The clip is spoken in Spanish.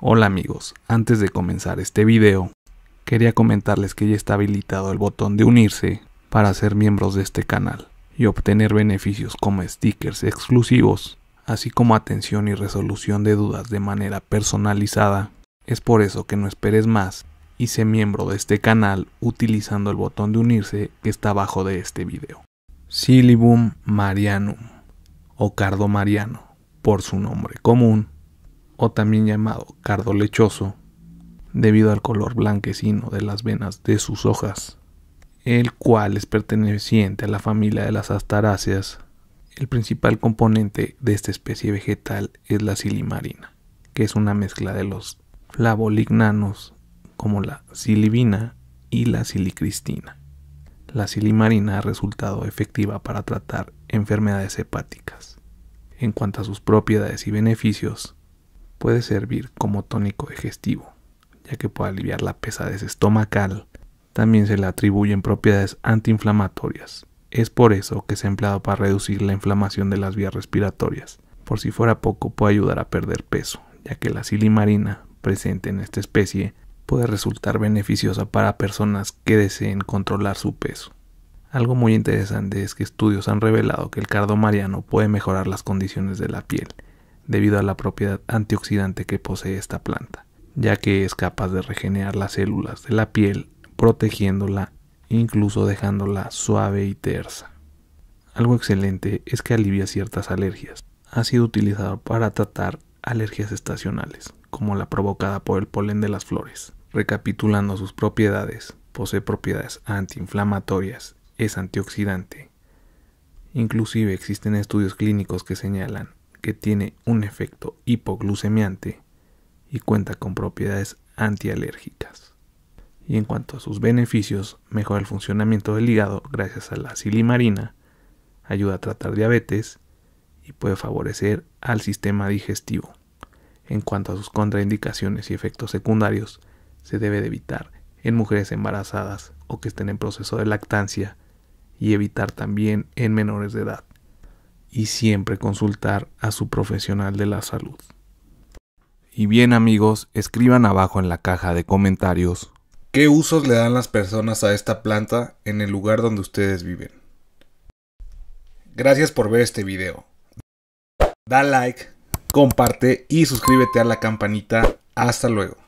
Hola amigos, antes de comenzar este video, quería comentarles que ya está habilitado el botón de unirse para ser miembros de este canal y obtener beneficios como stickers exclusivos, así como atención y resolución de dudas de manera personalizada. Es por eso que no esperes más y sé miembro de este canal utilizando el botón de unirse que está abajo de este video. Silibum Marianum o Cardo Mariano, por su nombre común, o también llamado cardo lechoso, debido al color blanquecino de las venas de sus hojas, el cual es perteneciente a la familia de las astaráceas. El principal componente de esta especie vegetal es la silimarina, que es una mezcla de los flavolignanos como la silivina y la silicristina. La silimarina ha resultado efectiva para tratar enfermedades hepáticas. En cuanto a sus propiedades y beneficios, Puede servir como tónico digestivo, ya que puede aliviar la pesadez estomacal. También se le atribuyen propiedades antiinflamatorias. Es por eso que se ha empleado para reducir la inflamación de las vías respiratorias. Por si fuera poco, puede ayudar a perder peso, ya que la silimarina presente en esta especie puede resultar beneficiosa para personas que deseen controlar su peso. Algo muy interesante es que estudios han revelado que el cardo mariano puede mejorar las condiciones de la piel debido a la propiedad antioxidante que posee esta planta, ya que es capaz de regenerar las células de la piel, protegiéndola, incluso dejándola suave y tersa. Algo excelente es que alivia ciertas alergias. Ha sido utilizado para tratar alergias estacionales, como la provocada por el polen de las flores. Recapitulando sus propiedades, posee propiedades antiinflamatorias, es antioxidante. Inclusive existen estudios clínicos que señalan que tiene un efecto hipoglucemiante y cuenta con propiedades antialérgicas. Y en cuanto a sus beneficios, mejora el funcionamiento del hígado gracias a la silimarina, ayuda a tratar diabetes y puede favorecer al sistema digestivo. En cuanto a sus contraindicaciones y efectos secundarios, se debe de evitar en mujeres embarazadas o que estén en proceso de lactancia y evitar también en menores de edad y siempre consultar a su profesional de la salud. Y bien amigos, escriban abajo en la caja de comentarios qué usos le dan las personas a esta planta en el lugar donde ustedes viven. Gracias por ver este video. Da like, comparte y suscríbete a la campanita. Hasta luego.